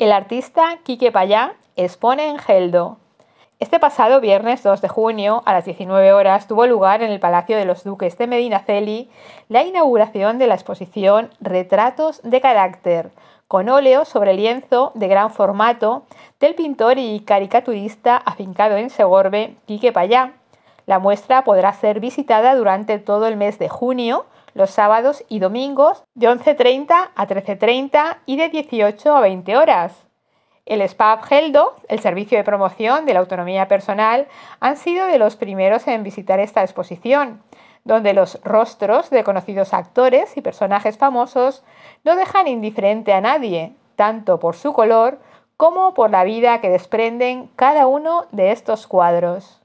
El artista Quique Payá expone en Geldo. Este pasado viernes 2 de junio, a las 19 horas, tuvo lugar en el Palacio de los Duques de Medinaceli la inauguración de la exposición Retratos de Carácter, con óleo sobre lienzo de gran formato del pintor y caricaturista afincado en Segorbe, Quique Payá. La muestra podrá ser visitada durante todo el mes de junio los sábados y domingos de 11.30 a 13.30 y de 18 a 20 horas. El Spa Geldo, el servicio de promoción de la autonomía personal, han sido de los primeros en visitar esta exposición, donde los rostros de conocidos actores y personajes famosos no dejan indiferente a nadie, tanto por su color como por la vida que desprenden cada uno de estos cuadros.